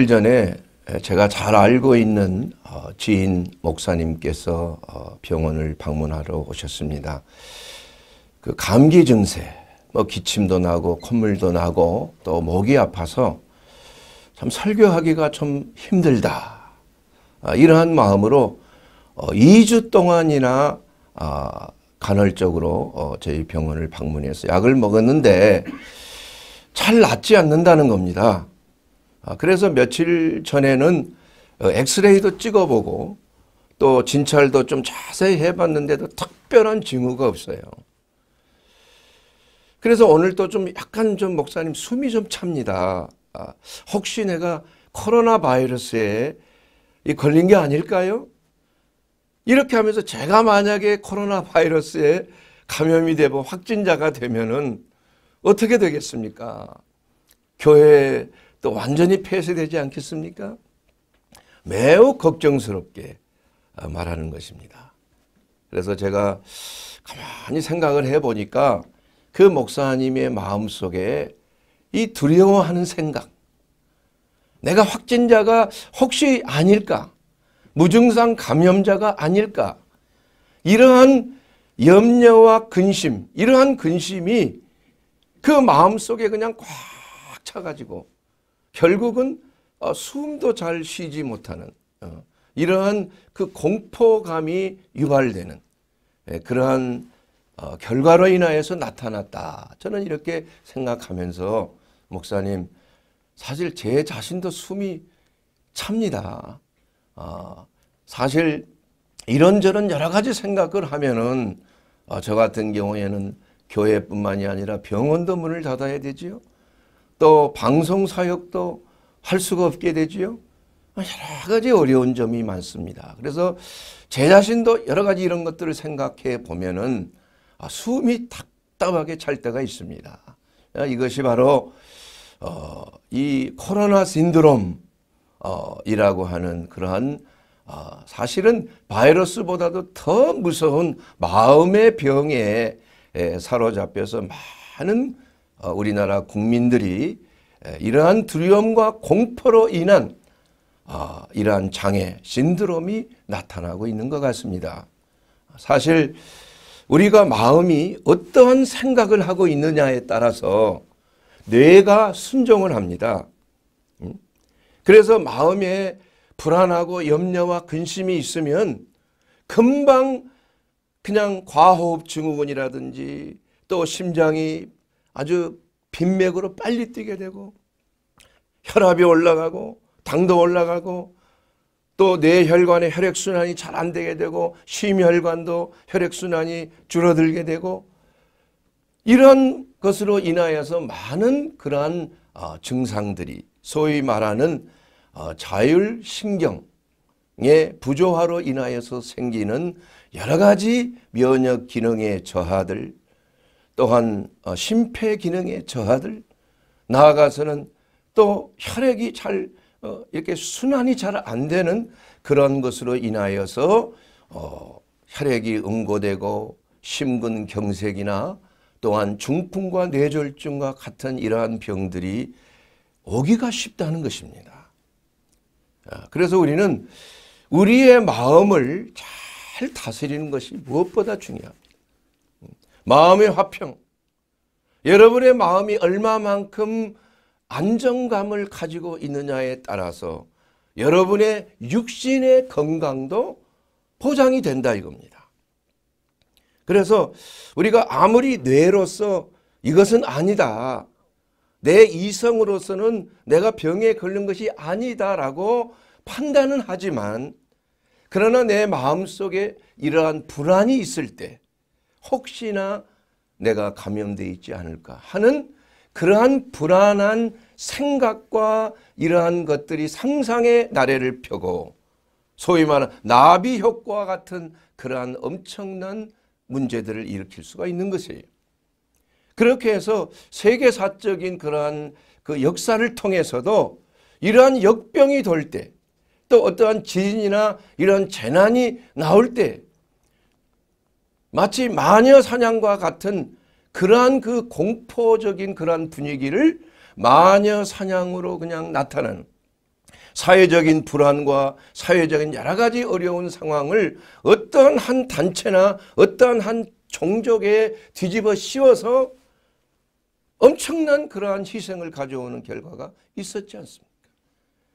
며칠 전에 제가 잘 알고 있는 어, 지인 목사님께서 어, 병원을 방문하러 오셨습니다. 그 감기 증세, 뭐 기침도 나고 콧물도 나고 또 목이 아파서 참 설교하기가 좀 힘들다. 아, 이러한 마음으로 2주 어, 동안이나 아, 간헐적으로 저희 병원을 방문해서 약을 먹었는데 잘 낫지 않는다는 겁니다. 아, 그래서 며칠 전에는 어, 엑스레이도 찍어보고 또 진찰도 좀 자세히 해봤는데도 특별한 징후가 없어요. 그래서 오늘 또 좀 약간 좀 목사님 숨이 좀 찹니다. 아, 혹시 내가 코로나 바이러스에 걸린 게 아닐까요? 이렇게 하면서 제가 만약에 코로나 바이러스에 감염이 되고 확진자가 되면은 어떻게 되겠습니까? 교회 또 완전히 폐쇄되지 않겠습니까? 매우 걱정스럽게 어, 말하는 것입니다. 그래서 제가 가만히 생각을 해보니까 그 목사님의 마음속에 이 두려워하는 생각 내가 확진자가 혹시 아닐까 무증상 감염자가 아닐까 이러한 염려와 근심 이러한 근심이 그 마음속에 그냥 꽉 차가지고 결국은 어, 숨도 잘 쉬지 못하는 어, 이러한 그 공포감이 유발되는 예, 그러한 어, 결과로 인하여서 나타났다. 저는 이렇게 생각하면서 목사님 사실 제 자신도 숨이 찹니다. 어, 사실 이런저런 여러 가지 생각을 하면은 어, 저 같은 경우에는 교회뿐만이 아니라 병원도 문을 닫아야 되지요. 또 방송 사역도 할 수가 없게 되지요. 여러 가지 어려운 점이 많습니다. 그래서 제 자신도 여러 가지 이런 것들을 생각해 보면은 아, 숨이 답답하게 찰 때가 있습니다. 아, 이것이 바로 어, 이 코로나 신드롬이라고 하는 그러한 어, 사실은 바이러스보다도 더 무서운 마음의 병에 에, 사로잡혀서 많은 어, 우리나라 국민들이 이러한 두려움과 공포로 인한 아, 이러한 장애, 신드롬이 나타나고 있는 것 같습니다. 사실 우리가 마음이 어떠한 생각을 하고 있느냐에 따라서 뇌가 순종을 합니다. 음? 그래서 마음에 불안하고 염려와 근심이 있으면 금방 그냥 과호흡 증후군이라든지 또 심장이 아주 빈맥으로 빨리 뛰게 되고 혈압이 올라가고 당도 올라가고 또 뇌혈관의 혈액순환이 잘 안 되게 되고 심혈관도 혈액순환이 줄어들게 되고 이런 것으로 인하여서 많은 그러한 어, 증상들이 소위 말하는 어, 자율신경의 부조화로 인하여서 생기는 여러 가지 면역 기능의 저하들 또한 어, 심폐 기능의 저하들 나아가서는 또 혈액이 잘 어, 이렇게 순환이 잘 안 되는 그런 것으로 인하여서 어, 혈액이 응고되고 심근경색이나 또한 중풍과 뇌졸중과 같은 이러한 병들이 오기가 쉽다는 것입니다. 아, 그래서 우리는 우리의 마음을 잘 다스리는 것이 무엇보다 중요합니다. 마음의 화평. 여러분의 마음이 얼마만큼 안정감을 가지고 있느냐에 따라서 여러분의 육신의 건강도 보장이 된다 이겁니다. 그래서 우리가 아무리 뇌로서 이것은 아니다. 내 이성으로서는 내가 병에 걸린 것이 아니다라고 판단은 하지만 그러나 내 마음속에 이러한 불안이 있을 때 혹시나 내가 감염되어 있지 않을까 하는 그러한 불안한 생각과 이러한 것들이 상상의 나래를 펴고 소위 말하는 나비 효과와 같은 그러한 엄청난 문제들을 일으킬 수가 있는 것이에요. 그렇게 해서 세계사적인 그러한 그 역사를 통해서도 이러한 역병이 돌 때 또 어떠한 지진이나 이런 재난이 나올 때 마치 마녀 사냥과 같은 그러한 그 공포적인 그러한 분위기를 마녀 사냥으로 그냥 나타난 사회적인 불안과 사회적인 여러 가지 어려운 상황을 어떠한 한 단체나 어떠한 한 종족에 뒤집어 씌워서 엄청난 그러한 희생을 가져오는 결과가 있었지 않습니까?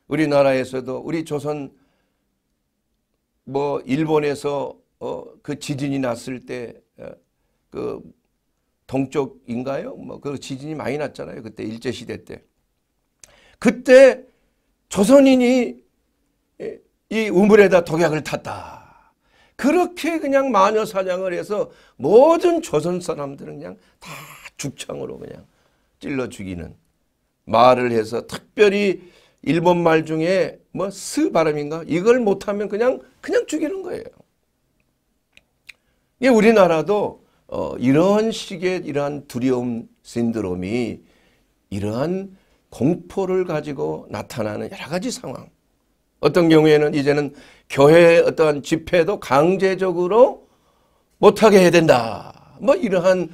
우리나라에서도 우리 조선 뭐 일본에서 어, 그 지진이 났을 때, 어, 그 동쪽인가요? 뭐, 그 지진이 많이 났잖아요. 그때 일제시대 때. 그때 조선인이 이 우물에다 독약을 탔다. 그렇게 그냥 마녀 사냥을 해서 모든 조선 사람들은 그냥 다 죽창으로 그냥 찔러 죽이는 말을 해서 특별히 일본 말 중에 뭐 스 발음인가 이걸 못하면 그냥 그냥 죽이는 거예요. 예, 우리나라도 어, 이런 식의 이러한 두려움 신드롬이 이러한 공포를 가지고 나타나는 여러 가지 상황. 어떤 경우에는 이제는 교회의 어떤 집회도 강제적으로 못하게 해야 된다. 뭐 이러한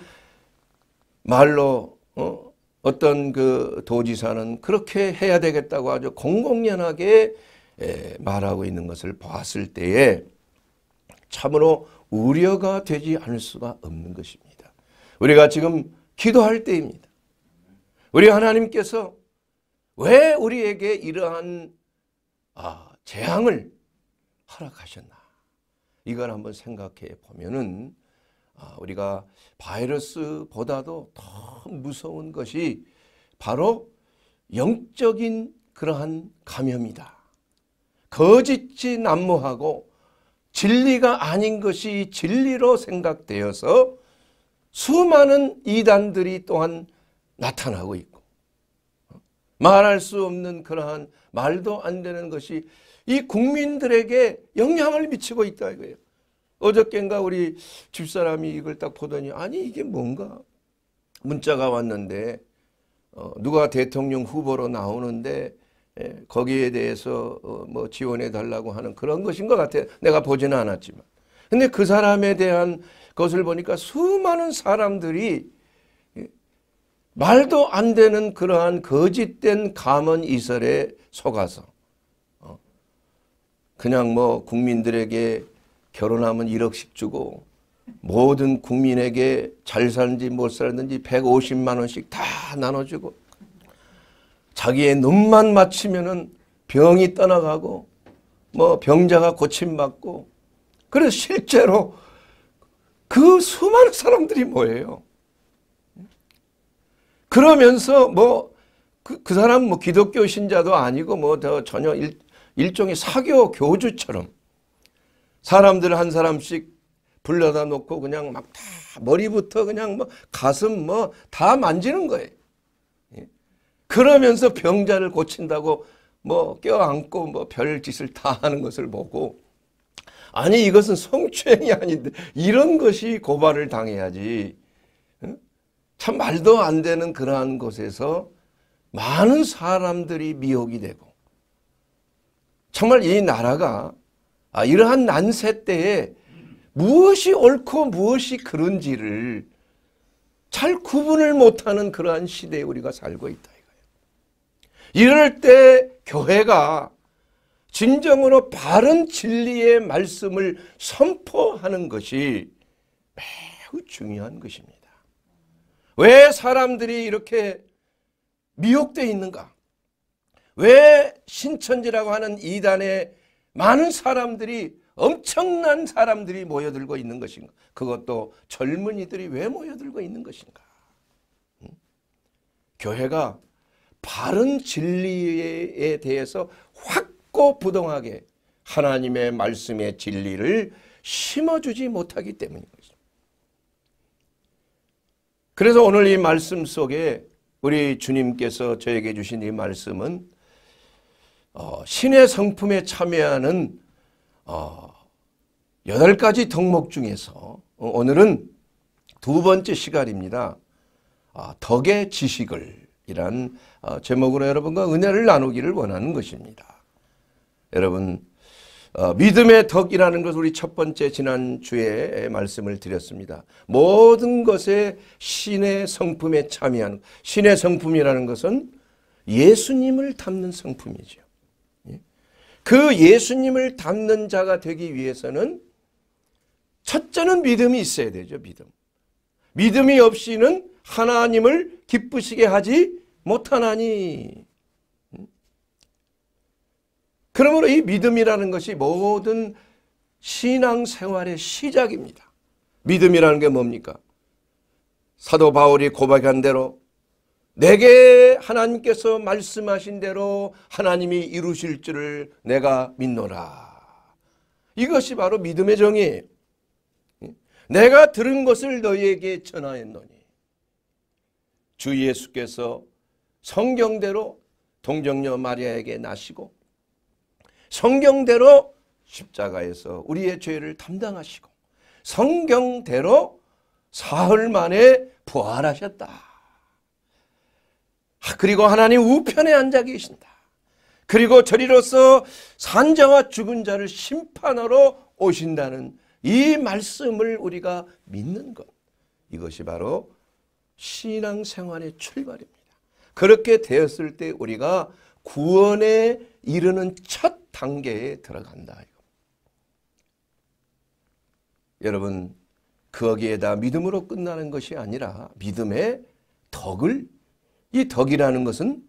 말로 어, 어떤 그 도지사는 그렇게 해야 되겠다고 아주 공공연하게 말하고 있는 것을 보았을 때에 참으로 우려가 되지 않을 수가 없는 것입니다. 우리가 지금 기도할 때입니다. 우리 하나님께서 왜 우리에게 이러한 아, 재앙을 허락하셨나? 이걸 한번 생각해 보면은 아, 우리가 바이러스보다도 더 무서운 것이 바로 영적인 그러한 감염이다. 거짓이 난무하고 진리가 아닌 것이 진리로 생각되어서 수많은 이단들이 또한 나타나고 있고 말할 수 없는 그러한 말도 안 되는 것이 이 국민들에게 영향을 미치고 있다 이거예요. 어저께인가 우리 집사람이 이걸 딱 보더니 아니 이게 뭔가 문자가 왔는데 어, 누가 대통령 후보로 나오는데 예, 거기에 대해서 어, 뭐 지원해 달라고 하는 그런 것인 것 같아요. 내가 보지는 않았지만. 근데 그 사람에 대한 것을 보니까 수많은 사람들이 예, 말도 안 되는 그러한 거짓된 감언 이설에 속아서 어, 그냥 뭐 국민들에게 결혼하면 1억씩 주고 모든 국민에게 잘 사는지 못 사는지 150만 원씩 다 나눠주고 자기의 눈만 맞추면은 병이 떠나가고 뭐 병자가 고침받고 그래서 실제로 그 수많은 사람들이 뭐예요? 그러면서 뭐그 그 사람 뭐 기독교 신자도 아니고 뭐 전혀 일, 일종의 사교 교주처럼 사람들 한 사람씩 불러다 놓고 그냥 막 다 머리부터 그냥 뭐 가슴 뭐 다 만지는 거예요. 그러면서 병자를 고친다고 뭐 껴안고 뭐 별짓을 다 하는 것을 보고 아니 이것은 성추행이 아닌데 이런 것이 고발을 당해야지 참 말도 안 되는 그러한 곳에서 많은 사람들이 미혹이 되고 정말 이 나라가 아, 이러한 난세 때에 무엇이 옳고 무엇이 그런지를 잘 구분을 못하는 그러한 시대에 우리가 살고 있다. 이럴 때 교회가 진정으로 바른 진리의 말씀을 선포하는 것이 매우 중요한 것입니다. 왜 사람들이 이렇게 미혹되어 있는가? 왜 신천지라고 하는 이단에 많은 사람들이 엄청난 사람들이 모여들고 있는 것인가? 그것도 젊은이들이 왜 모여들고 있는 것인가? 응? 교회가 바른 진리에 대해서 확고부동하게 하나님의 말씀의 진리를 심어주지 못하기 때문입니다. 그래서 오늘 이 말씀 속에 우리 주님께서 저에게 주신 이 말씀은 어, 신의 성품에 참여하는 어, 여덟 가지 덕목 중에서 오늘은 두 번째 시간입니다. 아, 덕의 지식을 이란 어, 제목으로 여러분과 은혜를 나누기를 원하는 것입니다. 여러분 어, 믿음의 덕이라는 것을 우리 첫 번째 지난주에 말씀을 드렸습니다. 모든 것에 신의 성품에 참여하는 신의 성품이라는 것은 예수님을 닮는 성품이죠. 예? 그 예수님을 닮는 자가 되기 위해서는 첫째는 믿음이 있어야 되죠. 믿음. 믿음이 없이는 하나님을 기쁘시게 하지 못하나니 그러므로 이 믿음이라는 것이 모든 신앙생활의 시작입니다. 믿음이라는 게 뭡니까? 사도 바울이 고백한 대로 내게 하나님께서 말씀하신 대로 하나님이 이루실 줄을 내가 믿노라. 이것이 바로 믿음의 정의 내가 들은 것을 너희에게 전하였노니 주 예수께서 성경대로 동정녀 마리아에게 나시고 성경대로 십자가에서 우리의 죄를 담당하시고 성경대로 사흘 만에 부활하셨다. 아, 그리고 하나님 우편에 앉아 계신다. 그리고 저리로서 산자와 죽은 자를 심판하러 오신다는 이 말씀을 우리가 믿는 것. 이것이 바로 신앙생활의 출발입니다. 그렇게 되었을 때 우리가 구원에 이르는 첫 단계에 들어간다. 여러분 거기에다 믿음으로 끝나는 것이 아니라 믿음의 덕을 이 덕이라는 것은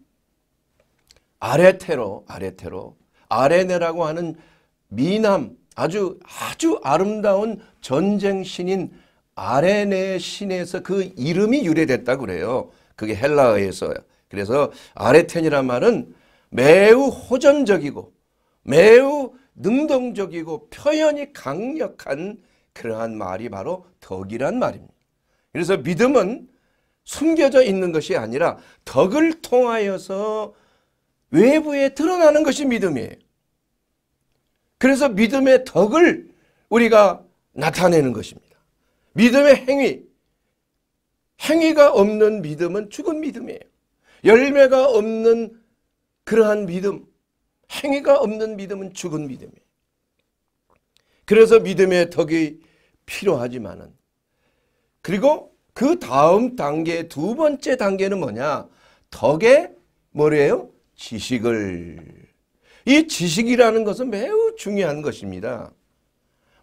아레테로 아레테로 아레네라고 하는 미남 아주 아주 아름다운 전쟁 신인 아레네 신에서 그 이름이 유래됐다 그래요. 그게 헬라어에서 요 그래서 아레텐이란 말은 매우 호전적이고 매우 능동적이고 표현이 강력한 그러한 말이 바로 덕이란 말입니다. 그래서 믿음은 숨겨져 있는 것이 아니라 덕을 통하여서 외부에 드러나는 것이 믿음이에요. 그래서 믿음의 덕을 우리가 나타내는 것입니다. 믿음의 행위. 행위가 없는 믿음은 죽은 믿음이에요. 열매가 없는 그러한 믿음, 행위가 없는 믿음은 죽은 믿음이에요. 그래서 믿음의 덕이 필요하지만은 그리고 그 다음 단계 두 번째 단계는 뭐냐? 덕의 뭐래요? 지식을. 이 지식이라는 것은 매우 중요한 것입니다.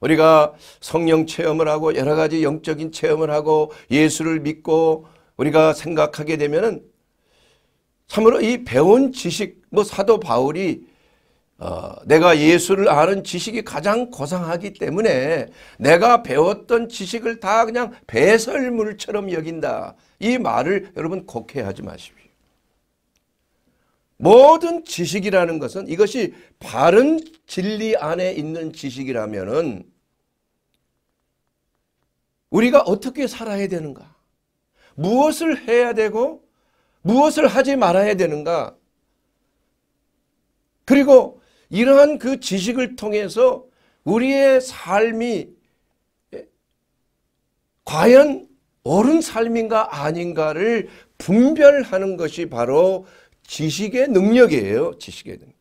우리가 성령 체험을 하고 여러 가지 영적인 체험을 하고 예수를 믿고 우리가 생각하게 되면은 참으로 이 배운 지식, 뭐 사도 바울이 어, 내가 예수를 아는 지식이 가장 고상하기 때문에 내가 배웠던 지식을 다 그냥 배설물처럼 여긴다. 이 말을 여러분 곡해하지 마십시오. 모든 지식이라는 것은 이것이 바른 진리 안에 있는 지식이라면은 우리가 어떻게 살아야 되는가? 무엇을 해야 되고 무엇을 하지 말아야 되는가? 그리고 이러한 그 지식을 통해서 우리의 삶이 과연 옳은 삶인가 아닌가를 분별하는 것이 바로 지식의 능력이에요. 지식의 능력.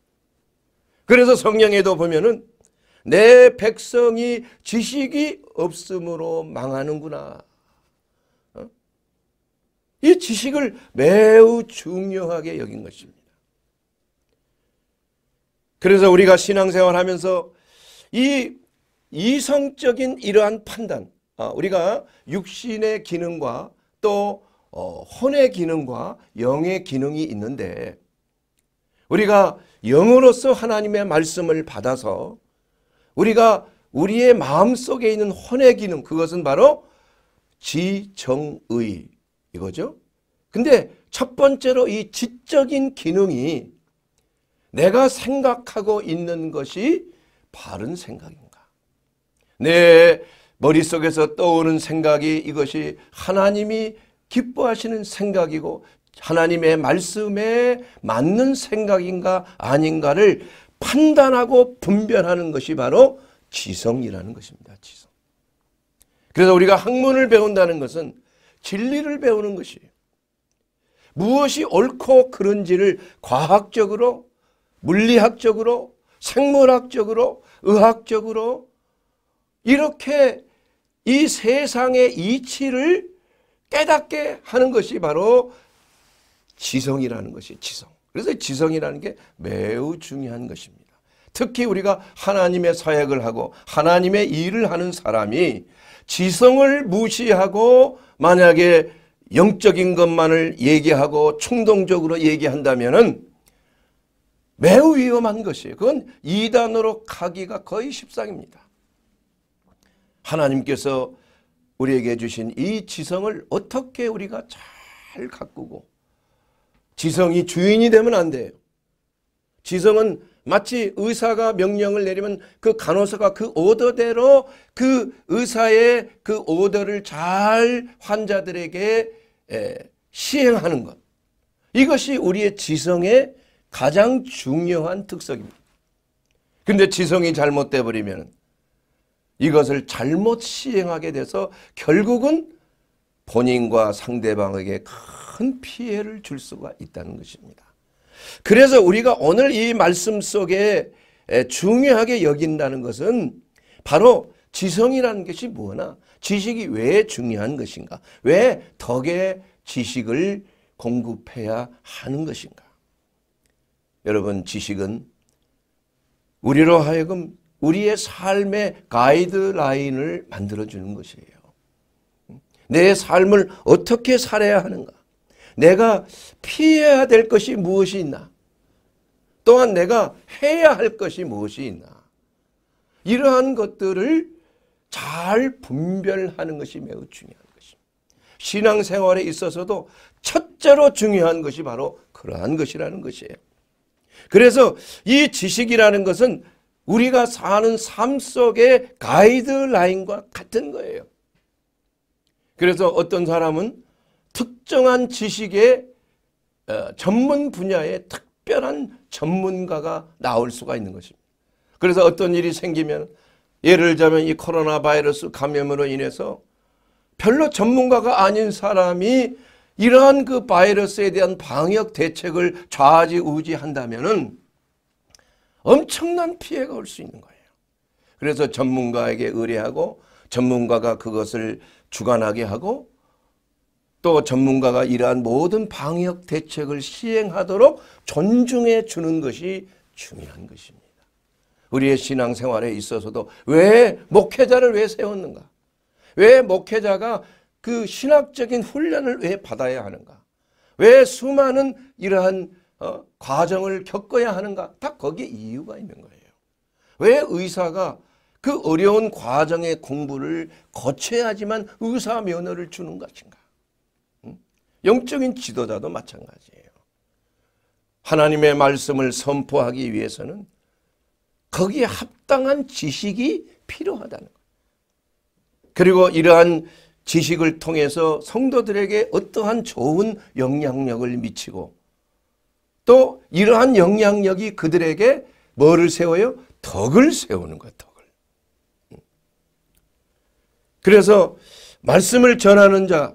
그래서 성령에도 보면은 내 백성이 지식이 없으므로 망하는구나. 이 지식을 매우 중요하게 여긴 것입니다. 그래서 우리가 신앙생활 하면서 이 이성적인 이러한 판단, 아, 우리가 육신의 기능과 또 어, 혼의 기능과 영의 기능이 있는데 우리가 영으로서 하나님의 말씀을 받아서 우리가 우리의 마음속에 있는 혼의 기능 그것은 바로 지정의 이거죠. 근데 첫 번째로 이 지적인 기능이 내가 생각하고 있는 것이 바른 생각인가? 내 머릿속에서 떠오는 생각이 이것이 하나님이 기뻐하시는 생각이고 하나님의 말씀에 맞는 생각인가 아닌가를 판단하고 분별하는 것이 바로 지성이라는 것입니다. 지성. 그래서 우리가 학문을 배운다는 것은 진리를 배우는 것이 무엇이 옳고 그른지를 과학적으로 물리학적으로 생물학적으로 의학적으로 이렇게 이 세상의 이치를 깨닫게 하는 것이 바로 지성이라는 것이 지성. 그래서 지성이라는 게 매우 중요한 것입니다. 특히 우리가 하나님의 사역을 하고 하나님의 일을 하는 사람이 지성을 무시하고 만약에 영적인 것만을 얘기하고 충동적으로 얘기한다면 매우 위험한 것이에요. 그건 이단으로 가기가 거의 십상입니다. 하나님께서 우리에게 주신 이 지성을 어떻게 우리가 잘 가꾸고 지성이 주인이 되면 안 돼요. 지성은 마치 의사가 명령을 내리면 그 간호사가 그 오더대로 그 의사의 그 오더를 잘 환자들에게 시행하는 것. 이것이 우리의 지성의 가장 중요한 특성입니다. 그런데 지성이 잘못돼 버리면 이것을 잘못 시행하게 돼서 결국은 본인과 상대방에게 큰 피해를 줄 수가 있다는 것입니다. 그래서 우리가 오늘 이 말씀 속에 중요하게 여긴다는 것은 바로 지성이라는 것이 뭐나 지식이 왜 중요한 것인가 왜 덕의 지식을 공급해야 하는 것인가 여러분 지식은 우리로 하여금 우리의 삶의 가이드라인을 만들어주는 것이에요 내 삶을 어떻게 살아야 하는가 내가 피해야 될 것이 무엇이 있나? 또한 내가 해야 할 것이 무엇이 있나? 이러한 것들을 잘 분별하는 것이 매우 중요한 것입니다. 신앙생활에 있어서도 첫째로 중요한 것이 바로 그러한 것이라는 것이에요. 그래서 이 지식이라는 것은 우리가 사는 삶 속의 가이드라인과 같은 거예요. 그래서 어떤 사람은 특정한 지식의 어, 전문 분야의 특별한 전문가가 나올 수가 있는 것입니다. 그래서 어떤 일이 생기면 예를 들자면 이 코로나 바이러스 감염으로 인해서 별로 전문가가 아닌 사람이 이러한 그 바이러스에 대한 방역 대책을 좌지우지한다면 엄청난 피해가 올 수 있는 거예요. 그래서 전문가에게 의뢰하고 전문가가 그것을 주관하게 하고 또 전문가가 이러한 모든 방역 대책을 시행하도록 존중해 주는 것이 중요한 것입니다. 우리의 신앙생활에 있어서도 왜 목회자를 왜 세웠는가? 왜 목회자가 그 신학적인 훈련을 왜 받아야 하는가? 왜 수많은 이러한 어, 과정을 겪어야 하는가? 다 거기에 이유가 있는 거예요. 왜 의사가 그 어려운 과정의 공부를 거쳐야지만 의사 면허를 주는 것인가? 영적인 지도자도 마찬가지예요. 하나님의 말씀을 선포하기 위해서는 거기에 합당한 지식이 필요하다는 그리고 이러한 지식을 통해서 성도들에게 어떠한 좋은 영향력을 미치고 또 이러한 영향력이 그들에게 뭐를 세워요? 덕을 세우는 거 덕을. 음. 그래서 말씀을 전하는 자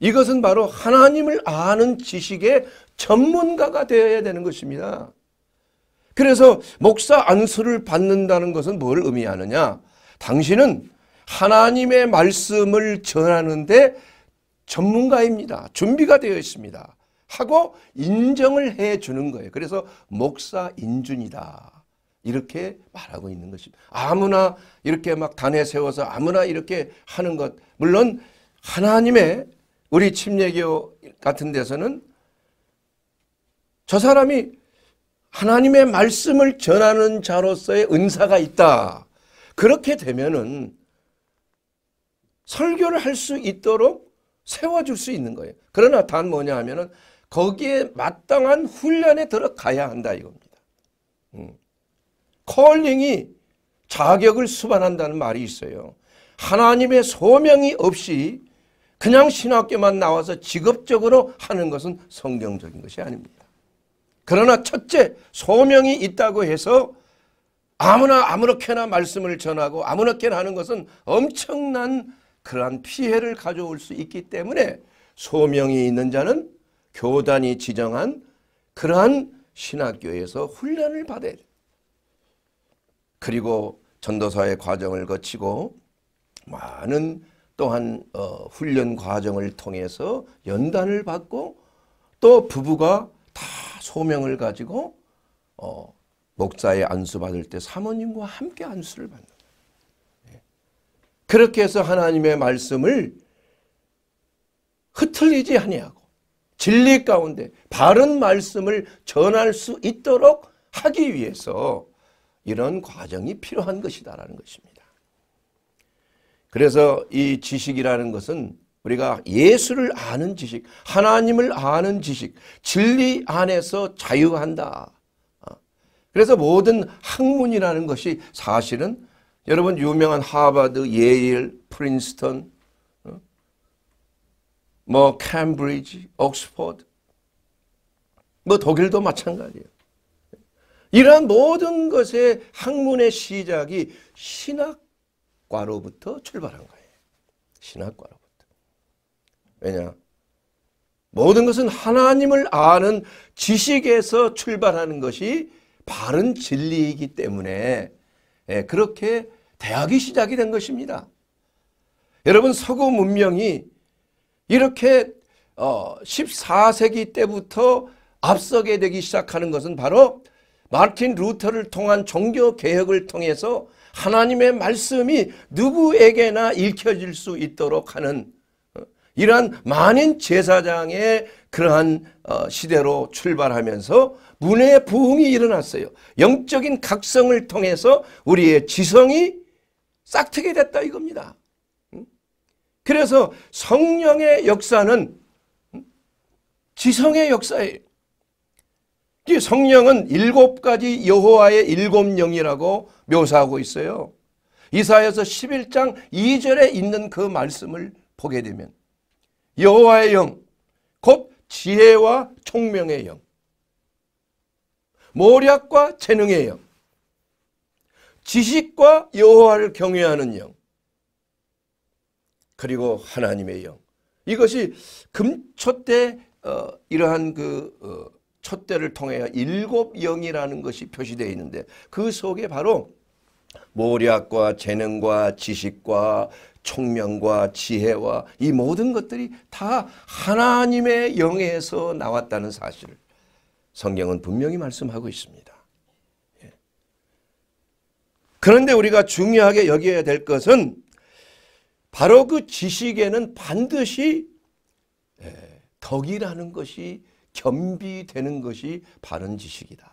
이것은 바로 하나님을 아는 지식의 전문가가 되어야 되는 것입니다. 그래서 목사 안수를 받는다는 것은 뭘 의미하느냐? 당신은 하나님의 말씀을 전하는데 전문가입니다. 준비가 되어 있습니다. 하고 인정을 해 주는 거예요. 그래서 목사 인준이다. 이렇게 말하고 있는 것입니다. 아무나 이렇게 막 단에 세워서 아무나 이렇게 하는 것. 물론 하나님의 우리 침례교 같은 데서는 저 사람이 하나님의 말씀을 전하는 자로서의 은사가 있다. 그렇게 되면은 설교를 할 수 있도록 세워줄 수 있는 거예요. 그러나 단 뭐냐 하면은 거기에 마땅한 훈련에 들어가야 한다 이겁니다. 음. 컬링이 자격을 수반한다는 말이 있어요. 하나님의 소명이 없이 그냥 신학교만 나와서 직업적으로 하는 것은 성경적인 것이 아닙니다. 그러나 첫째 소명이 있다고 해서 아무나 아무렇게나 말씀을 전하고 아무렇게나 하는 것은 엄청난 그러한 피해를 가져올 수 있기 때문에 소명이 있는 자는 교단이 지정한 그러한 신학교에서 훈련을 받아야 돼. 그리고 전도사의 과정을 거치고 많은 또한 어, 훈련 과정을 통해서 연단을 받고 또 부부가 다 소명을 가지고 어, 목사의 안수 받을 때 사모님과 함께 안수를 받는 거 예. 그렇게 해서 하나님의 말씀을 흐트리지 아니하고 진리 가운데 바른 말씀을 전할 수 있도록 하기 위해서 이런 과정이 필요한 것이다라는 것입니다. 그래서 이 지식이라는 것은 우리가 예수를 아는 지식, 하나님을 아는 지식, 진리 안에서 자유한다. 어. 그래서 모든 학문이라는 것이 사실은 여러분 유명한 하버드, 예일, 프린스턴, 어? 뭐 캠브리지, 옥스퍼드, 뭐 독일도 마찬가지예요. 이러한 모든 것의 학문의 시작이 신학 과로부터 출발한 거예요. 신학과로부터. 왜냐? 모든 것은 하나님을 아는 지식에서 출발하는 것이 바른 진리이기 때문에 예, 그렇게 대학이 시작이 된 것입니다. 여러분 서구 문명이 이렇게 14세기 어, 때부터 앞서게 되기 시작하는 것은 바로 마틴 루터를 통한 종교개혁을 통해서 하나님의 말씀이 누구에게나 읽혀질 수 있도록 하는 어, 이러한 많은 제사장의 그러한 어, 시대로 출발하면서 문의 부흥이 일어났어요. 영적인 각성을 통해서 우리의 지성이 싹트게 됐다 이겁니다. 그래서 성령의 역사는 지성의 역사예요. 성령은 일곱 가지 여호와의 일곱 영이라고 묘사하고 있어요. 이사야서 11장 2절에 있는 그 말씀을 보게 되면 여호와의 영, 곧 지혜와 총명의 영, 모략과 재능의 영, 지식과 여호와를 경외하는 영, 그리고 하나님의 영. 이것이 금초 때 어, 이러한 그 어, 첫대를 통해여 일곱 영이라는 것이 표시되어 있는데 그 속에 바로 모략과 재능과 지식과 총명과 지혜와 이 모든 것들이 다 하나님의 영에서 나왔다는 사실을 성경은 분명히 말씀하고 있습니다. 예. 그런데 우리가 중요하게 여겨야 될 것은 바로 그 지식에는 반드시 예, 덕이라는 것이 겸비되는 것이 바른 지식이다.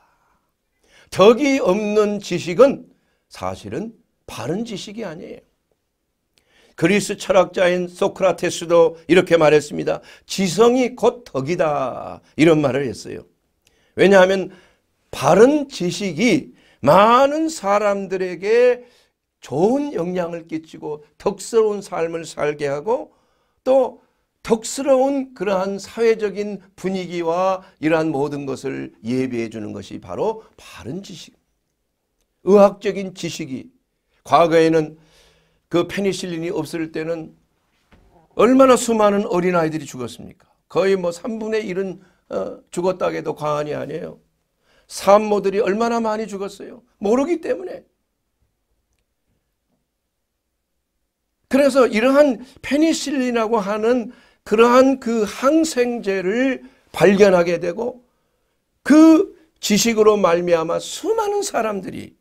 덕이 없는 지식은 사실은 바른 지식이 아니에요. 그리스 철학자인 소크라테스도 이렇게 말했습니다. 지성이 곧 덕이다. 이런 말을 했어요. 왜냐하면 바른 지식이 많은 사람들에게 좋은 영향을 끼치고 덕스러운 삶을 살게 하고 또 덕스러운 그러한 사회적인 분위기와 이러한 모든 것을 예비해 주는 것이 바로 바른 지식. 의학적인 지식이 과거에는 그 페니실린이 없을 때는 얼마나 수많은 어린아이들이 죽었습니까? 거의 뭐 3분의 1은 어, 죽었다 해도 과언이 아니에요. 산모들이 얼마나 많이 죽었어요. 모르기 때문에. 그래서 이러한 페니실린이라고 하는 그러한 그 항생제를 발견하게 되고 그 지식으로 말미암아 수많은 사람들이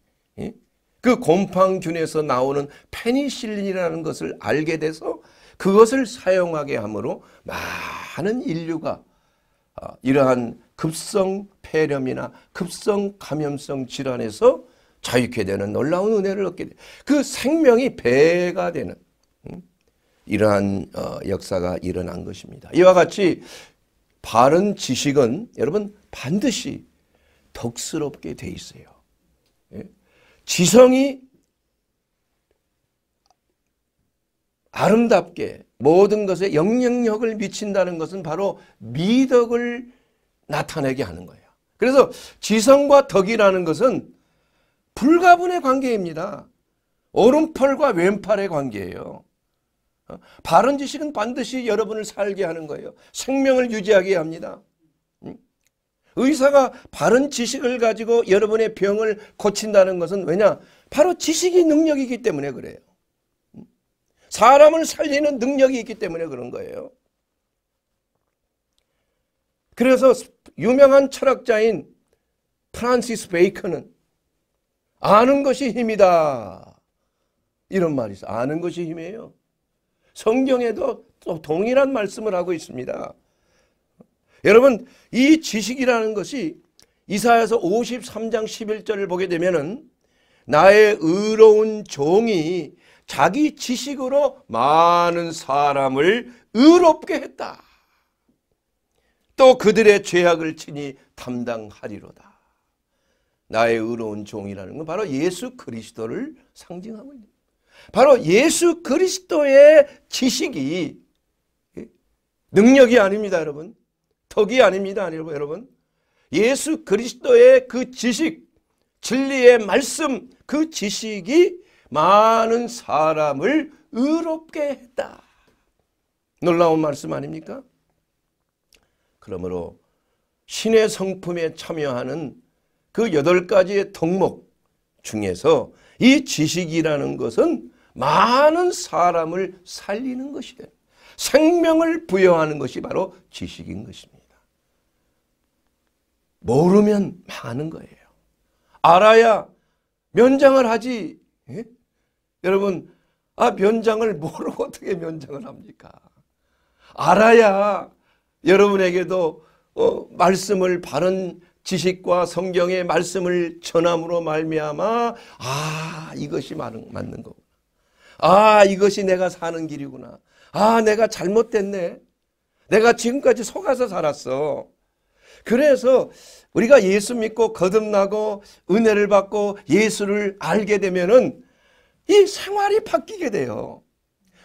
그 곰팡균에서 나오는 페니실린이라는 것을 알게 돼서 그것을 사용하게 함으로 많은 인류가 어, 이러한 급성 폐렴이나 급성 감염성 질환에서 자유케 되는 놀라운 은혜를 얻게 돼그 생명이 배가 되는 이러한 어, 역사가 일어난 것입니다. 이와 같이 바른 지식은 여러분 반드시 덕스럽게 돼 있어요. 예? 지성이 아름답게 모든 것에 영향력을 미친다는 것은 바로 미덕을 나타내게 하는 거예요. 그래서 지성과 덕이라는 것은 불가분의 관계입니다. 오른팔과 왼팔의 관계예요. 어? 바른 지식은 반드시 여러분을 살게 하는 거예요. 생명을 유지하게 합니다. 음? 의사가 바른 지식을 가지고 여러분의 병을 고친다는 것은 왜냐? 바로 지식이 능력이기 때문에 그래요. 음? 사람을 살리는 능력이 있기 때문에 그런 거예요. 그래서 유명한 철학자인 프란시스 베이커는 아는 것이 힘이다. 이런 말이 있어 요 아는 것이 힘이에요. 성경에도 또 동일한 말씀을 하고 있습니다. 여러분 이 지식이라는 것이 이사야서 53장 11절을 보게 되면은 나의 의로운 종이 자기 지식으로 많은 사람을 의롭게 했다. 또 그들의 죄악을 친히 담당하리로다. 나의 의로운 종이라는 건 바로 예수 그리스도를 상징하고 있는 바로 예수 그리스도의 지식이 능력이 아닙니다, 여러분. 덕이 아닙니다, 여러분. 예수 그리스도의 그 지식, 진리의 말씀, 그 지식이 많은 사람을 의롭게 했다. 놀라운 말씀 아닙니까? 그러므로 신의 성품에 참여하는 그 여덟 가지의 덕목 중에서 이 지식이라는 것은 많은 사람을 살리는 것이에요. 생명을 부여하는 것이 바로 지식인 것입니다. 모르면 망하 거예요. 알아야 면장을 하지. 예? 여러분 아 면장을 모르고 어떻게 면장을 합니까? 알아야 여러분에게도 어, 말씀을 바른 지식과 성경의 말씀을 전함으로 말미암아 아 이것이 맞는 거구나. 아 이것이 내가 사는 길이구나. 아 내가 잘못됐네. 내가 지금까지 속아서 살았어. 그래서 우리가 예수 믿고 거듭나고 은혜를 받고 예수를 알게 되면은 이 생활이 바뀌게 돼요.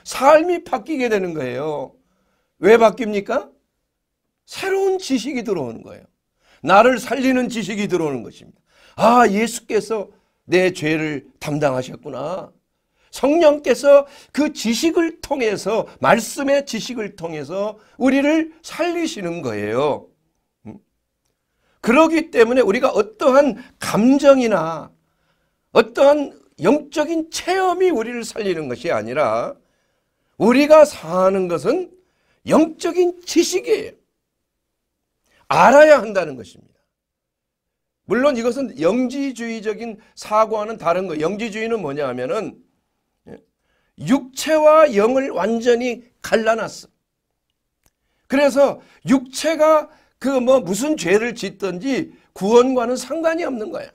삶이 바뀌게 되는 거예요. 왜 바뀝니까? 새로운 지식이 들어오는 거예요. 나를 살리는 지식이 들어오는 것입니다. 아 예수께서 내 죄를 담당하셨구나. 성령께서 그 지식을 통해서 말씀의 지식을 통해서 우리를 살리시는 거예요. 음? 그러기 때문에 우리가 어떠한 감정이나 어떠한 영적인 체험이 우리를 살리는 것이 아니라 우리가 사는 것은 영적인 지식이에요. 알아야 한다는 것입니다. 물론 이것은 영지주의적인 사고와는 다른 거. 영지주의는 뭐냐 하면은 예, 육체와 영을 완전히 갈라놨어. 그래서 육체가 그 뭐 무슨 죄를 짓든지 구원과는 상관이 없는 거야.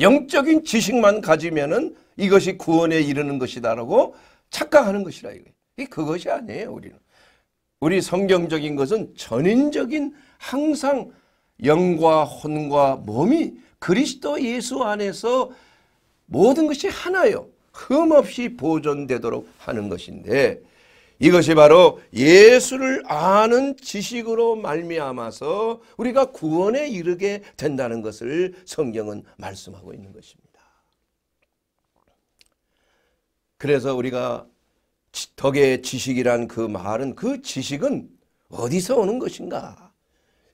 영적인 지식만 가지면은 이것이 구원에 이르는 것이다라고 착각하는 것이라 이거 그것이 아니에요, 우리는. 우리 성경적인 것은 전인적인 항상 영과 혼과 몸이 그리스도 예수 안에서 모든 것이 하나요. 흠없이 보존되도록 하는 것인데 이것이 바로 예수를 아는 지식으로 말미암아서 우리가 구원에 이르게 된다는 것을 성경은 말씀하고 있는 것입니다. 그래서 우리가 덕의 지식이란 그 말은 그 지식은 어디서 오는 것인가?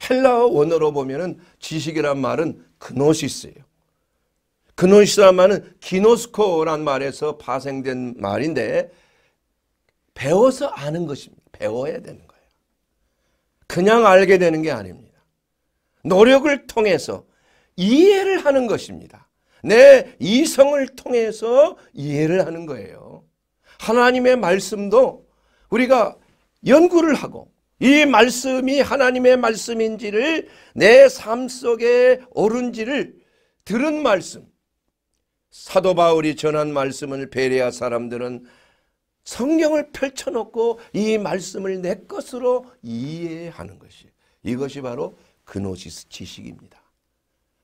헬라어 원어로 보면은 지식이란 말은 그노시스예요. 그노시스란 말은 기노스코란 말에서 파생된 말인데 배워서 아는 것입니다. 배워야 되는 거예요. 그냥 알게 되는 게 아닙니다. 노력을 통해서 이해를 하는 것입니다. 내 이성을 통해서 이해를 하는 거예요. 하나님의 말씀도 우리가 연구를 하고 이 말씀이 하나님의 말씀인지를 내 삶 속에 오른지를 들은 말씀 사도 바울이 전한 말씀을 베레아 사람들은 성경을 펼쳐놓고 이 말씀을 내 것으로 이해하는 것이 이것이 바로 그노시스 지식입니다.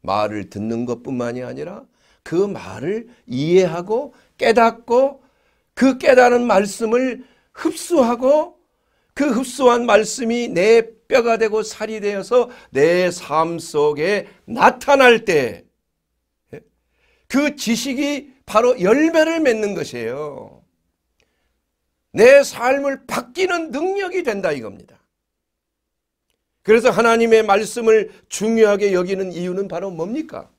말을 듣는 것뿐만이 아니라 그 말을 이해하고 깨닫고 그 깨달은 말씀을 흡수하고 그 흡수한 말씀이 내 뼈가 되고 살이 되어서 내 삶 속에 나타날 때 그 지식이 바로 열매를 맺는 것이에요. 내 삶을 바뀌는 능력이 된다 이겁니다. 그래서 하나님의 말씀을 중요하게 여기는 이유는 바로 뭡니까?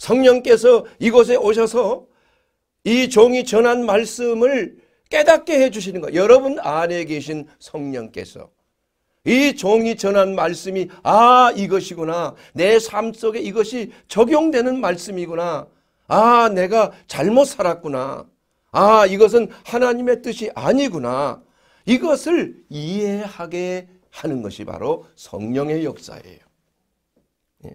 성령께서 이곳에 오셔서 이 종이 전한 말씀을 깨닫게 해주시는 거예요. 여러분 안에 계신 성령께서. 이 종이 전한 말씀이 아 이것이구나. 내 삶 속에 이것이 적용되는 말씀이구나. 아 내가 잘못 살았구나. 아 이것은 하나님의 뜻이 아니구나. 이것을 이해하게 하는 것이 바로 성령의 역사예요. 예.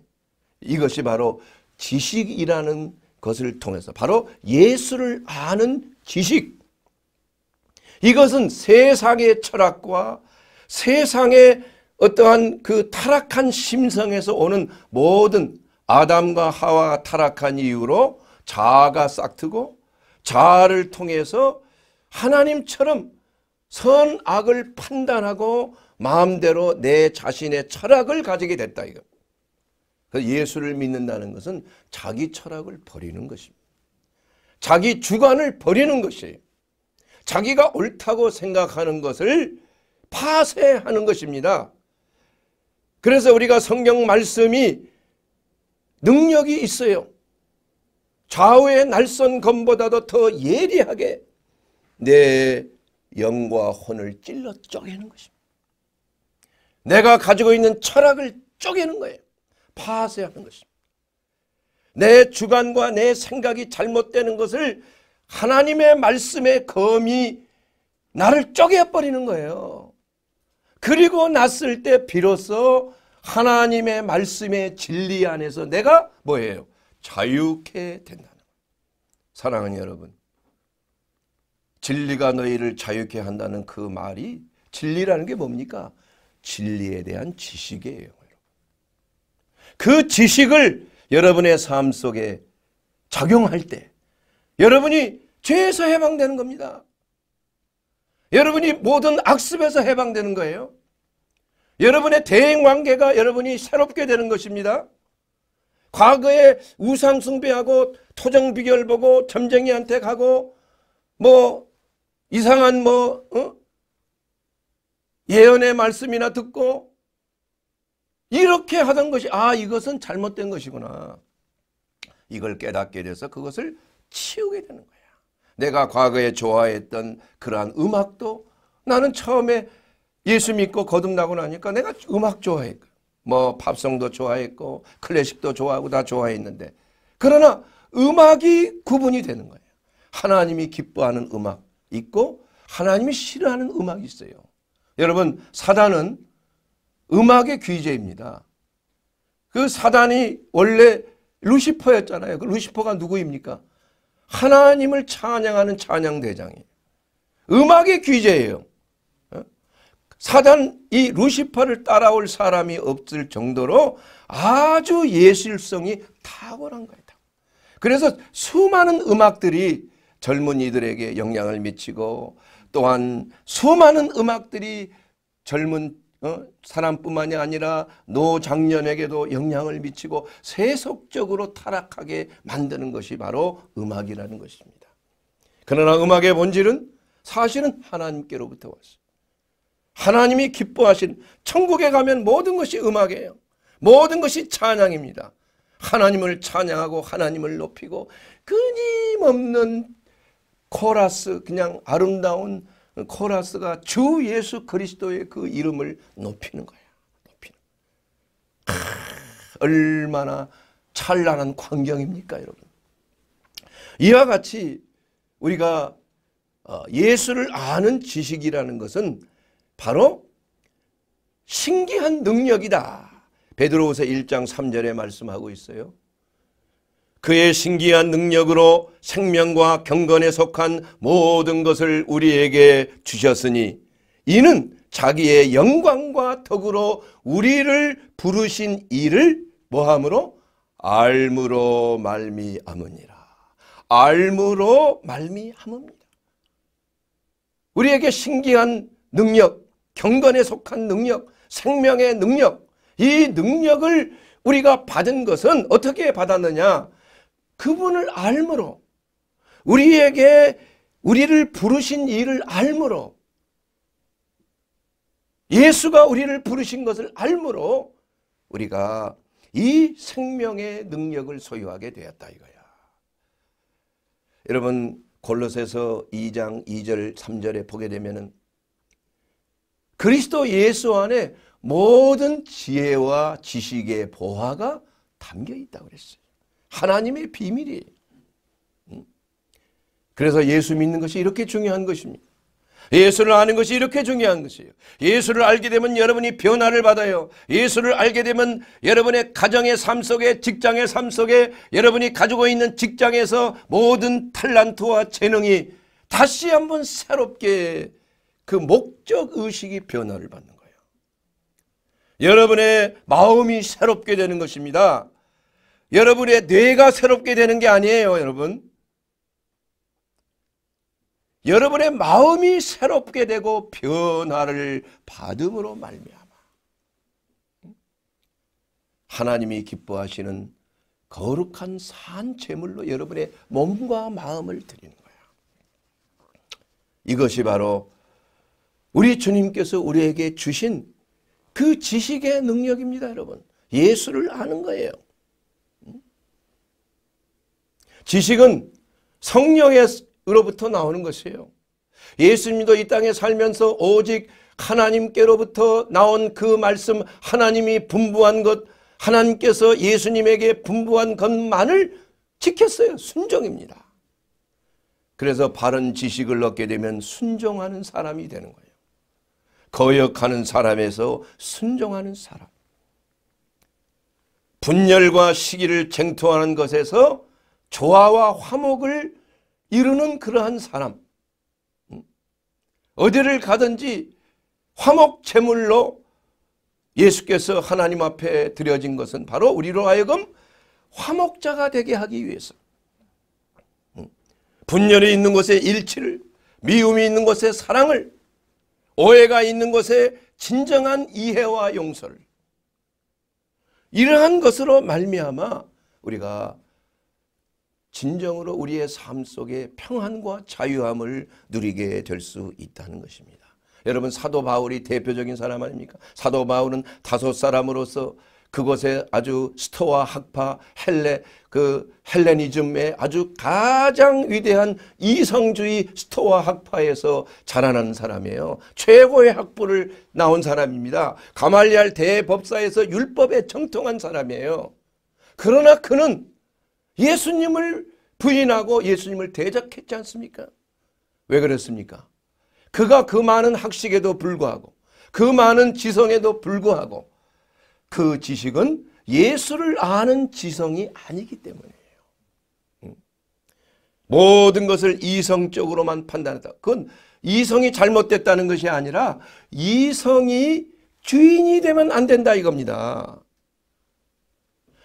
이것이 바로 지식이라는 것을 통해서 바로 예수를 아는 지식 이것은 세상의 철학과 세상의 어떠한 그 타락한 심성에서 오는 모든 아담과 하와가 타락한 이유로 자아가 싹트고 자아를 통해서 하나님처럼 선악을 판단하고 마음대로 내 자신의 철학을 가지게 됐다 이거. 그래서 예수를 믿는다는 것은 자기 철학을 버리는 것입니다. 자기 주관을 버리는 것이에요. 자기가 옳다고 생각하는 것을 파쇄하는 것입니다. 그래서 우리가 성경 말씀이 능력이 있어요. 좌우의 날선 검보다도 더 예리하게 내 영과 혼을 찔러 쪼개는 것입니다. 내가 가지고 있는 철학을 쪼개는 거예요. 파쇄하는 것입니다. 내 주관과 내 생각이 잘못되는 것을 하나님의 말씀의 검이 나를 쪼개버리는 거예요. 그리고 났을 때 비로소 하나님의 말씀의 진리 안에서 내가 뭐예요? 자유케 된다는 사랑하는 여러분, 진리가 너희를 자유케 한다는 그 말이 진리라는 게 뭡니까? 진리에 대한 지식이에요. 그 지식을 여러분의 삶 속에 적용할 때 여러분이 죄에서 해방되는 겁니다. 여러분이 모든 악습에서 해방되는 거예요. 여러분의 대인관계가 여러분이 새롭게 되는 것입니다. 과거에 우상 숭배하고 토정 비결 보고 점쟁이한테 가고 뭐 이상한 뭐 어? 예언의 말씀이나 듣고 이렇게 하던 것이 아 이것은 잘못된 것이구나. 이걸 깨닫게 돼서 그것을 치우게 되는 거야. 내가 과거에 좋아했던 그러한 음악도 나는 처음에 예수 믿고 거듭나고 나니까 내가 음악 좋아했고 뭐 팝송도 좋아했고 클래식도 좋아하고 다 좋아했는데 그러나 음악이 구분이 되는 거예요. 하나님이 기뻐하는 음악 있고 하나님이 싫어하는 음악이 있어요. 여러분 사단은 음악의 귀재입니다. 그 사단이 원래 루시퍼였잖아요. 그 루시퍼가 누구입니까? 하나님을 찬양하는 찬양대장이에요. 음악의 귀재예요. 어? 사단 이 루시퍼를 따라올 사람이 없을 정도로 아주 예술성이 탁월한 거예요. 그래서 수많은 음악들이 젊은이들에게 영향을 미치고 또한 수많은 음악들이 젊은 어? 사람뿐만이 아니라 노장년에게도 영향을 미치고 세속적으로 타락하게 만드는 것이 바로 음악이라는 것입니다. 그러나 음악의 본질은 사실은 하나님께로부터 왔어요. 하나님이 기뻐하신 천국에 가면 모든 것이 음악이에요. 모든 것이 찬양입니다. 하나님을 찬양하고 하나님을 높이고 끊임없는 코라스 그냥 아름다운 코라스가주 예수 그리스도의 그 이름을 높이는 거야. 높이는. 크, 얼마나 찬란한 광경입니까, 여러분. 이와 같이 우리가 어, 예수를 아는 지식이라는 것은 바로 신기한 능력이다. 베드로후서 1장 3절에 말씀하고 있어요. 그의 신기한 능력으로 생명과 경건에 속한 모든 것을 우리에게 주셨으니 이는 자기의 영광과 덕으로 우리를 부르신 일을 뭐함으로 알므로 말미암으니라. 알므로 말미암습니다. 우리에게 신기한 능력, 경건에 속한 능력, 생명의 능력, 이 능력을 우리가 받은 것은 어떻게 받았느냐? 그분을 알므로 우리에게 우리를 부르신 일을 알므로 예수가 우리를 부르신 것을 알므로 우리가 이 생명의 능력을 소유하게 되었다 이거야. 여러분 골로새서 2장 2절 3절에 보게 되면은 그리스도 예수 안에 모든 지혜와 지식의 보화가 담겨 있다 그랬어요. 하나님의 비밀이에요. 그래서 예수 믿는 것이 이렇게 중요한 것입니다. 예수를 아는 것이 이렇게 중요한 것이에요. 예수를 알게 되면 여러분이 변화를 받아요. 예수를 알게 되면 여러분의 가정의 삶 속에 직장의 삶 속에 여러분이 가지고 있는 직장에서 모든 탈란트와 재능이 다시 한번 새롭게 그 목적 의식이 변화를 받는 거예요. 여러분의 마음이 새롭게 되는 것입니다. 여러분의 뇌가 새롭게 되는 게 아니에요, 여러분. 여러분의 마음이 새롭게 되고 변화를 받음으로 말미암아 하나님이 기뻐하시는 거룩한 산 제물로 여러분의 몸과 마음을 드리는 거야. 이것이 바로 우리 주님께서 우리에게 주신 그 지식의 능력입니다, 여러분. 예수를 아는 거예요. 지식은 성령으로부터 나오는 것이에요. 예수님도 이 땅에 살면서 오직 하나님께로부터 나온 그 말씀 하나님이 분부한 것 하나님께서 예수님에게 분부한 것만을 지켰어요. 순종입니다. 그래서 바른 지식을 얻게 되면 순종하는 사람이 되는 거예요. 거역하는 사람에서 순종하는 사람. 분열과 시기를 쟁투하는 것에서 조화와 화목을 이루는 그러한 사람 음? 어디를 가든지 화목 제물로 예수께서 하나님 앞에 드려진 것은 바로 우리로 하여금 화목자가 되게 하기 위해서 음? 분열이 있는 곳에 일치를 미움이 있는 곳에 사랑을 오해가 있는 곳에 진정한 이해와 용서를 이러한 것으로 말미암아 우리가 진정으로 우리의 삶 속에 평안과 자유함을 누리게 될 수 있다는 것입니다. 여러분 사도 바울이 대표적인 사람 아닙니까? 사도 바울은 다섯 사람으로서 그곳에 아주 스토아 학파 헬레 그 헬레니즘의 아주 가장 위대한 이성주의 스토아 학파에서 자라난 사람이에요. 최고의 학부를 나온 사람입니다. 가말리알 대법사에서 율법에 정통한 사람이에요. 그러나 그는 예수님을 부인하고 예수님을 대적했지 않습니까? 왜 그랬습니까? 그가 그 많은 학식에도 불구하고 그 많은 지성에도 불구하고 그 지식은 예수를 아는 지성이 아니기 때문이에요. 음. 모든 것을 이성적으로만 판단했다. 그건 이성이 잘못됐다는 것이 아니라 이성이 주인이 되면 안 된다 이겁니다.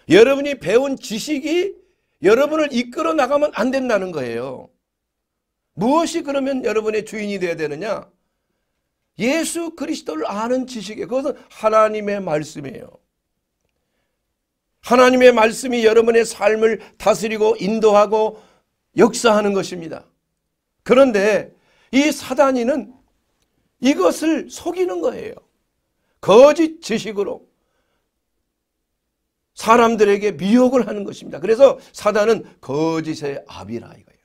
여러분이 배운 지식이 여러분을 이끌어 나가면 안 된다는 거예요. 무엇이 그러면 여러분의 주인이 되어야 되느냐? 예수 그리스도를 아는 지식에 그것은 하나님의 말씀이에요. 하나님의 말씀이 여러분의 삶을 다스리고 인도하고 역사하는 것입니다. 그런데 이 사단이는 이것을 속이는 거예요. 거짓 지식으로 사람들에게 미혹을 하는 것입니다. 그래서 사단은 거짓의 압이라 이거예요.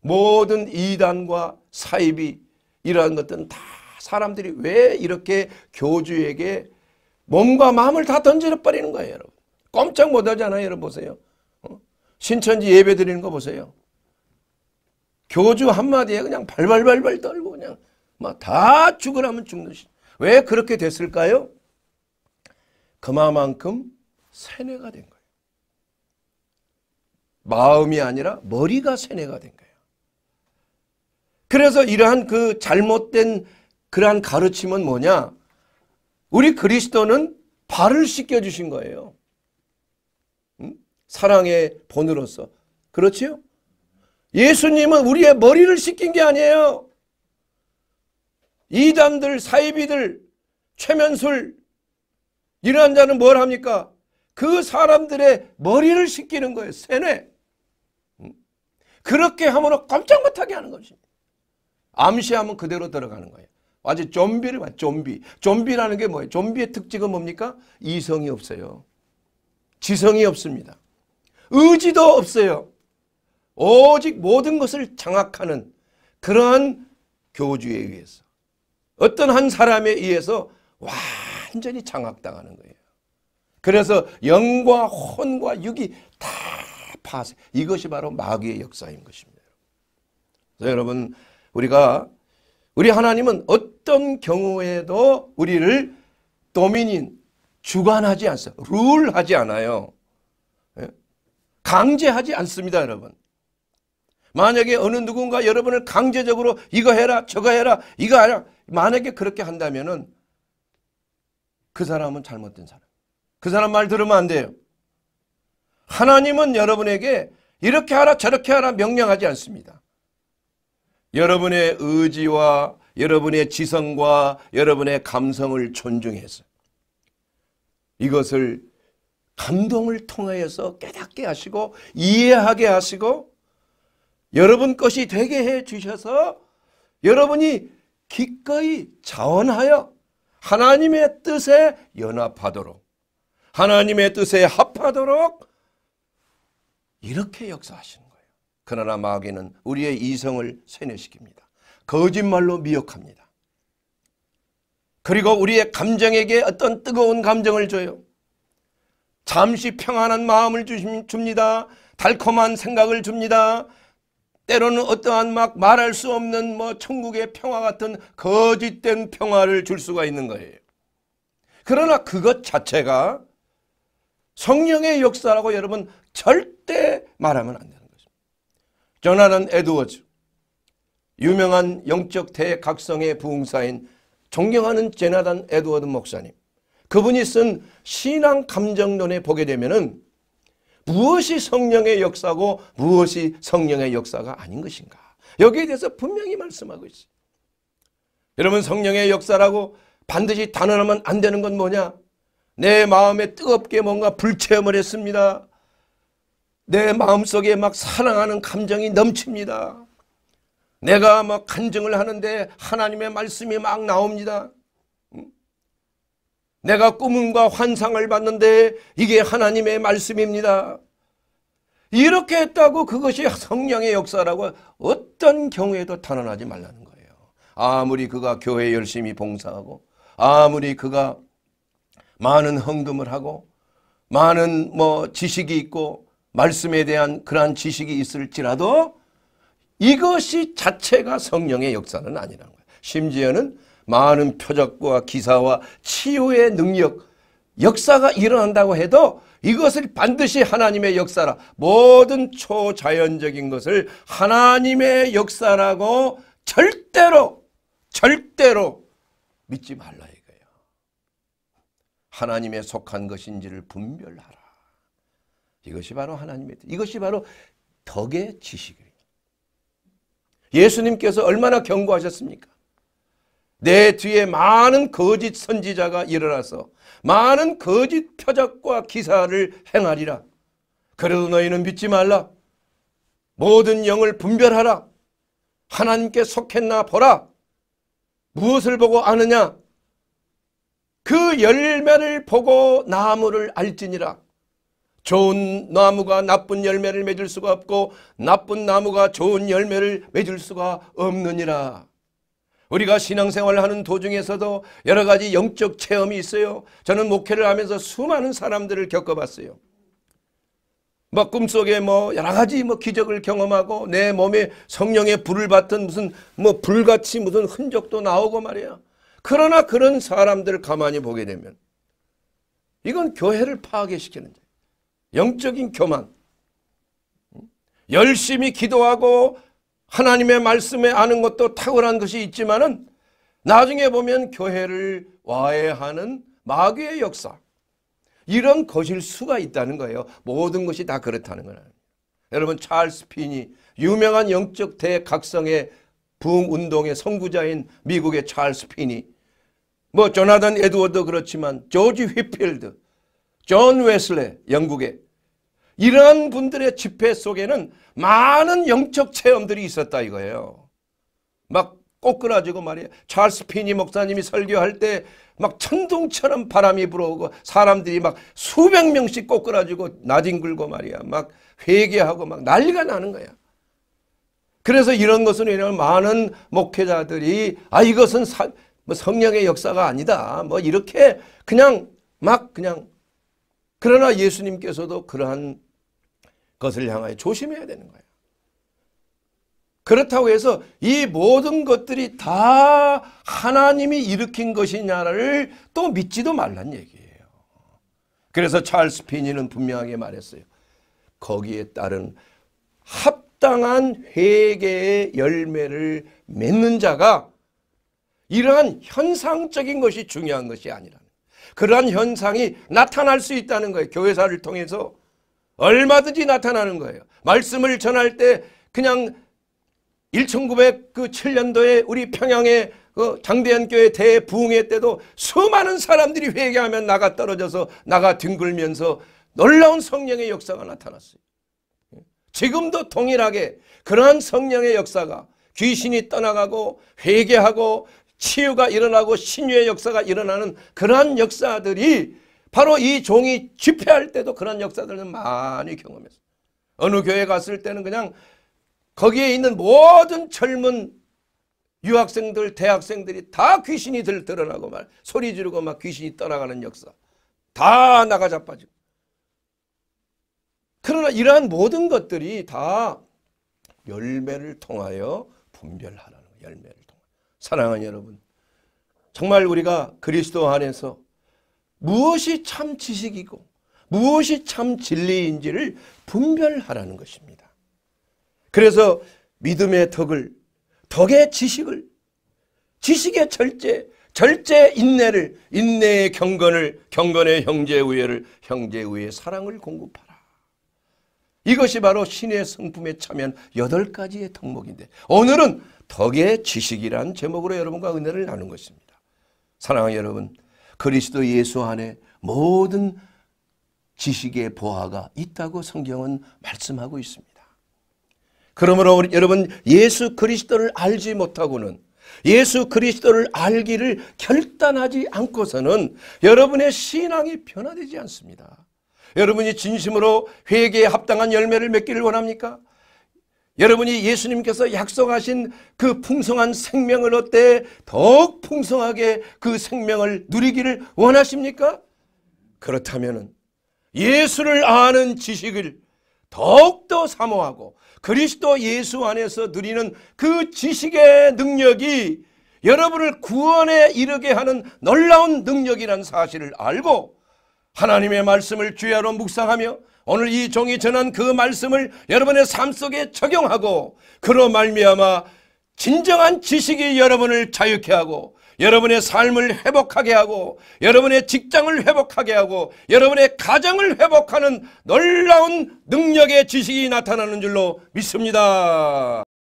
모든 이단과 사입이 이러한 것들은 다 사람들이 왜 이렇게 교주에게 몸과 마음을 다 던져버리는 거예요. 여러분. 꼼짝 못하잖아요. 여러분 보세요. 어? 신천지 예배 드리는 거 보세요. 교주 한마디에 그냥 발발발발 떨고 그냥 막 다 죽으라면 죽는 시왜 그렇게 됐을까요? 그만큼 세뇌가 된 거예요. 마음이 아니라 머리가 세뇌가 된 거예요. 그래서 이러한 그 잘못된 그러한 가르침은 뭐냐? 우리 그리스도는 발을 씻겨 주신 거예요. 음? 사랑의 본으로서. 그렇지요? 예수님은 우리의 머리를 씻긴 게 아니에요. 이단들, 사이비들, 최면술 이러한 자는 뭘 합니까? 그 사람들의 머리를 식히는 거예요. 세뇌. 그렇게 하면 로 꼼짝 못하게 하는 것입니다. 암시하면 그대로 들어가는 거예요. 아주 좀비를 봐. 좀비. 좀비라는 게 뭐예요? 좀비의 특징은 뭡니까? 이성이 없어요. 지성이 없습니다. 의지도 없어요. 오직 모든 것을 장악하는 그러한 교주에 의해서 어떤 한 사람에 의해서 완전히 장악당하는 거예요. 그래서 영과 혼과 육이 다 파세. 이것이 바로 마귀의 역사인 것입니다. 그래서 여러분 우리가 우리 하나님은 어떤 경우에도 우리를 도민인 주관하지 않습 룰하지 않아요. 예? 강제하지 않습니다, 여러분. 만약에 어느 누군가 여러분을 강제적으로 이거 해라, 저거 해라, 이거 하라 만약에 그렇게 한다면은 그 사람은 잘못된 사람. 그 사람 말 들으면 안 돼요. 하나님은 여러분에게 이렇게 하라 저렇게 하라 명령하지 않습니다. 여러분의 의지와 여러분의 지성과 여러분의 감성을 존중해서 이것을 감동을 통하여서 깨닫게 하시고 이해하게 하시고 여러분 것이 되게 해 주셔서 여러분이 기꺼이 자원하여 하나님의 뜻에 연합하도록 하나님의 뜻에 합하도록 이렇게 역사하시는 거예요. 그러나 마귀는 우리의 이성을 세뇌시킵니다. 거짓말로 미혹합니다. 그리고 우리의 감정에게 어떤 뜨거운 감정을 줘요. 잠시 평안한 마음을 줍니다. 달콤한 생각을 줍니다. 때로는 어떠한 막 말할 수 없는 뭐 천국의 평화 같은 거짓된 평화를 줄 수가 있는 거예요. 그러나 그것 자체가 성령의 역사라고 여러분 절대 말하면 안 되는 것입니다. 조나는 에드워즈 유명한 영적 대각성의 부흥사인 존경하는 제나단 에드워드 목사님 그분이 쓴 신앙 감정론에 보게 되면은 무엇이 성령의 역사고 무엇이 성령의 역사가 아닌 것인가 여기에 대해서 분명히 말씀하고 있어요. 여러분 성령의 역사라고 반드시 단언하면 안 되는 건 뭐냐? 내 마음에 뜨겁게 뭔가 불체험을 했습니다. 내 마음속에 막 사랑하는 감정이 넘칩니다. 내가 막 간증을 하는데 하나님의 말씀이 막 나옵니다. 내가 꿈과 환상을 봤는데 이게 하나님의 말씀입니다. 이렇게 했다고 그것이 성령의 역사라고 어떤 경우에도 단언하지 말라는 거예요. 아무리 그가 교회 열심히 봉사하고 아무리 그가 많은 헌금을 하고 많은 뭐 지식이 있고 말씀에 대한 그러한 지식이 있을지라도 이것이 자체가 성령의 역사는 아니라는 거예요. 심지어는 많은 표적과 기사와 치유의 능력, 역사가 일어난다고 해도 이것을 반드시 하나님의 역사라 모든 초자연적인 것을 하나님의 역사라고 절대로 절대로 믿지 말라 하나님에 속한 것인지를 분별하라. 이것이 바로 하나님의 뜻. 이것이 바로 덕의 지식이에요. 예수님께서 얼마나 경고하셨습니까? 내 뒤에 많은 거짓 선지자가 일어나서 많은 거짓 표적과 기사를 행하리라. 그래도 너희는 믿지 말라. 모든 영을 분별하라. 하나님께 속했나 보라. 무엇을 보고 아느냐? 그 열매를 보고 나무를 알지니라. 좋은 나무가 나쁜 열매를 맺을 수가 없고 나쁜 나무가 좋은 열매를 맺을 수가 없느니라. 우리가 신앙생활을 하는 도중에서도 여러 가지 영적 체험이 있어요. 저는 목회를 하면서 수많은 사람들을 겪어봤어요. 막 뭐 꿈속에 뭐 여러 가지 뭐 기적을 경험하고 내 몸에 성령의 불을 받던 무슨 뭐 불같이 무슨 흔적도 나오고 말이야. 그러나 그런 사람들을 가만히 보게 되면 이건 교회를 파괴시키는 자. 영적인 교만. 열심히 기도하고 하나님의 말씀에 아는 것도 탁월한 것이 있지만은 나중에 보면 교회를 와해하는 마귀의 역사. 이런 것일 수가 있다는 거예요. 모든 것이 다 그렇다는 건 아닙니다. 여러분 찰스 핀이 유명한 영적 대각성의 부흥운동의 선구자인 미국의 찰스 피니 뭐 조나단 에드워드 그렇지만 조지 휘필드 존 웨슬레 영국의 이런 분들의 집회 속에는 많은 영적 체험들이 있었다 이거예요. 막 꼬꾸라지고 말이에요. 찰스 피니 목사님이 설교할 때 막 천둥처럼 바람이 불어오고 사람들이 막 수백 명씩 꼬꾸라지고 나뒹굴고 말이야. 막 회개하고 막 난리가 나는 거야. 그래서 이런 것은 왜냐하면 많은 목회자들이 아 이것은 사, 뭐 성령의 역사가 아니다. 뭐 이렇게 그냥 막 그냥 그러나 예수님께서도 그러한 것을 향하여 조심해야 되는 거예요. 그렇다고 해서 이 모든 것들이 다 하나님이 일으킨 것이냐를 또 믿지도 말란 얘기예요. 그래서 찰스 피니는 분명하게 말했어요. 거기에 따른 합 합당한 회개의 열매를 맺는 자가 이러한 현상적인 것이 중요한 것이 아니라 그러한 현상이 나타날 수 있다는 거예요. 교회사를 통해서 얼마든지 나타나는 거예요. 말씀을 전할 때 그냥 1907년도에 우리 평양의 그 장대현교회 대부흥회 때도 수많은 사람들이 회개하면 나가 떨어져서 나가 뒹굴면서 놀라운 성령의 역사가 나타났어요. 지금도 동일하게 그러한 성령의 역사가 귀신이 떠나가고 회개하고 치유가 일어나고 신유의 역사가 일어나는 그러한 역사들이 바로 이 종이 집회할 때도 그런 역사들을 많이 경험했어요. 어느 교회 갔을 때는 그냥 거기에 있는 모든 젊은 유학생들, 대학생들이 다 귀신이 들 드러나고 말 소리 지르고 막 귀신이 떠나가는 역사. 다 나가 자빠지고. 그러나 이러한 모든 것들이 다 열매를 통하여 분별하라는 거예요. 열매를 통하여. 사랑하는 여러분. 정말 우리가 그리스도 안에서 무엇이 참 지식이고 무엇이 참 진리인지를 분별하라는 것입니다. 그래서 믿음의 덕을, 덕의 지식을, 지식의 절제, 절제 인내를, 인내의 경건을, 경건의 형제 우애를, 형제 우애의 사랑을 공급하라. 이것이 바로 신의 성품에 참여한 여덟 가지의 덕목인데 오늘은 덕의 지식이란 제목으로 여러분과 은혜를 나눈 것입니다. 사랑하는 여러분 그리스도 예수 안에 모든 지식의 보화가 있다고 성경은 말씀하고 있습니다. 그러므로 우리, 여러분 예수 그리스도를 알지 못하고는 예수 그리스도를 알기를 결단하지 않고서는 여러분의 신앙이 변화되지 않습니다. 여러분이 진심으로 회개에 합당한 열매를 맺기를 원합니까? 여러분이 예수님께서 약속하신 그 풍성한 생명을 어때 더욱 풍성하게 그 생명을 누리기를 원하십니까? 그렇다면 예수를 아는 지식을 더욱더 사모하고 그리스도 예수 안에서 누리는 그 지식의 능력이 여러분을 구원에 이르게 하는 놀라운 능력이란 사실을 알고 하나님의 말씀을 주야로 묵상하며 오늘 이 종이 전한 그 말씀을 여러분의 삶 속에 적용하고 그로 말미암아 진정한 지식이 여러분을 자유케 하고 여러분의 삶을 회복하게 하고 여러분의 직장을 회복하게 하고 여러분의 가정을 회복하는 놀라운 능력의 지식이 나타나는 줄로 믿습니다.